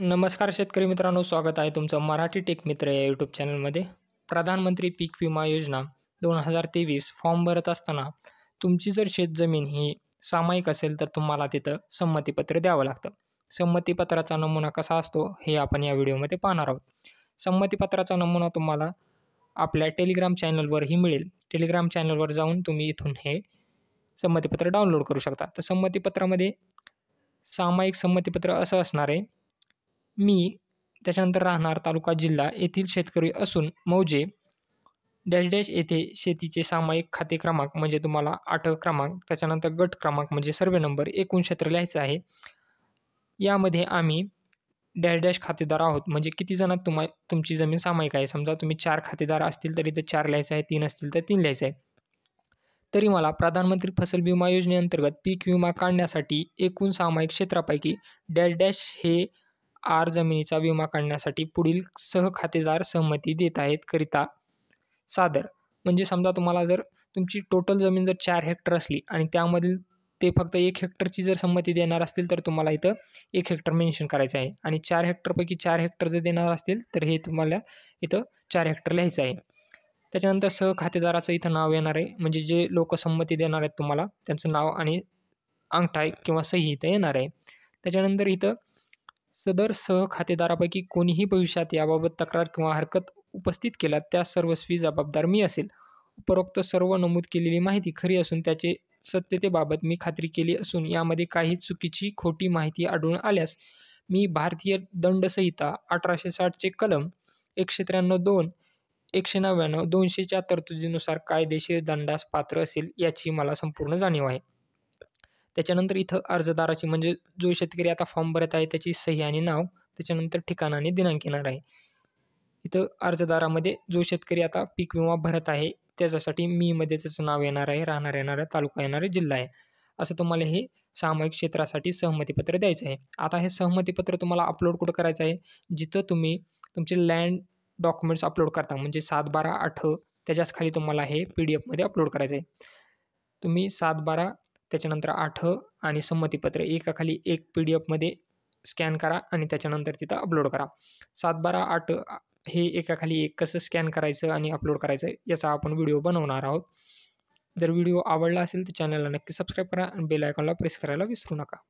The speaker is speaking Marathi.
नमस्कार शेतकरी मित्रांनो स्वागत आहे तुमचं मराठी टेक मित्र या यूट्यूब चॅनलमध्ये प्रधानमंत्री पीक विमा योजना दोन हजार तेवीस फॉर्म भरत असताना तुमची जर शेतजमीन ही सामायिक असेल तर तुम्हाला तिथं संमतीपत्र द्यावं लागतं संमतीपत्राचा नमुना कसा असतो हे आपण या व्हिडिओमध्ये पाहणार आहोत संमतीपत्राचा नमुना तुम्हाला आपल्या टेलिग्राम चॅनलवरही मिळेल टेलिग्राम चॅनलवर जाऊन तुम्ही इथून हे संमतीपत्र डाउनलोड करू शकता तर संमतीपत्रामध्ये सामायिक संमतीपत्र असं असणार आहे मी त्याच्यानंतर राहणार तालुका जिल्हा येथील शेतकरी असून मौजे डॅश डॅश येथे शेतीचे सामायिक खाते क्रमांक म्हणजे तुम्हाला आठ क्रमांक त्याच्यानंतर गट क्रमांक म्हणजे सर्वे नंबर एकूण क्षेत्र लिहायचं आहे यामध्ये आम्ही डॅश डॅश खातेदार आहोत म्हणजे किती जणात तुम्हा तुमची जमीन सामायिक आहे समजा तुम्ही चार खातेदार असतील तर ते चार लिहायचं आहे तीन असतील तर तीन लिहायचं आहे तरी मला प्रधानमंत्री फसल विमा योजनेअंतर्गत पीक विमा काढण्यासाठी एकूण सामायिक क्षेत्रापैकी डॅश डॅश हे आर जमिनीचा विमा काढण्यासाठी पुढील सहखातेदार सहमती देत आहेत करिता सादर म्हणजे समजा तुम्हाला जर तुमची टोटल जमीन जर चार हेक्टर असली आणि त्यामधील ते फक्त एक हेक्टरची जर संमती देणार असतील तर तुम्हाला इथं एक हेक्टर मेन्शन करायचं आहे आणि चार हेक्टरपैकी चार हेक्टर जर देणार असतील तर हे तुम्हाला इथं चार हेक्टर लिहायचं आहे त्याच्यानंतर सहखातेदाराचं इथं नाव येणार आहे म्हणजे जे लोक संमती देणार आहेत तुम्हाला त्यांचं नाव आणि अंगठा किंवा सही इथं येणार आहे त्याच्यानंतर इथं सदर सह खातेदारापैकी कोणीही भविष्यात याबाबत तक्रार किंवा हरकत उपस्थित केला त्या सर्वस्वी जबाबदार मी असेल उपरोक्त सर्व नमूद केलेली माहिती खरी असून त्याचे सत्यतेबाबत मी खात्री केली असून यामध्ये काही चुकीची खोटी माहिती आढळून आल्यास मी भारतीय दंडसंहिता अठराशे साठचे कलम एकशे त्र्याण्णव दोन एकशे नव्याण्णव दोनशेच्या तरतुदीनुसार कायदेशीर दंडास पात्र असेल याची मला संपूर्ण जाणीव आहे त्याच्यानंतर इथं अर्जदाराची म्हणजे जो शेतकरी आता फॉर्म भरत आहे त्याची सही आणि नाव त्याच्यानंतर ठिकाण आणि दिनांक येणार आहे इथं अर्जदारामध्ये जो शेतकरी आता पीक विमा भरत आहे त्याच्यासाठी मीमध्ये त्याचं नाव येणार आहे राहणार येणार आहे तालुका येणार आहे जिल्हा आहे असं तुम्हाला हे सामूहिक क्षेत्रासाठी सहमतीपत्र द्यायचं आहे आता हे सहमतीपत्र तुम्हाला अपलोड कुठं करायचं आहे जिथं तुम्ही तुमचे लँड डॉक्युमेंट्स अपलोड करता म्हणजे सात बारा आठ त्याच्याच खाली तुम्हाला हे पी डी एफमध्ये अपलोड करायचं आहे तुम्ही सात बारा त्याच्यानंतर आठ आणि संमतीपत्र एकाखाली एक पी डी एफमध्ये स्कॅन करा आणि त्याच्यानंतर तिथं अपलोड करा सात बारा आठ हे एकाखाली एक कसं स्कॅन करायचं आणि अपलोड करायचं याचा आपण व्हिडिओ बनवणार आहोत जर व्हिडिओ आवडला असेल तर चॅनलला नक्की सबस्क्राईब करा आणि बेल आयकॉनला प्रेस करायला विसरू नका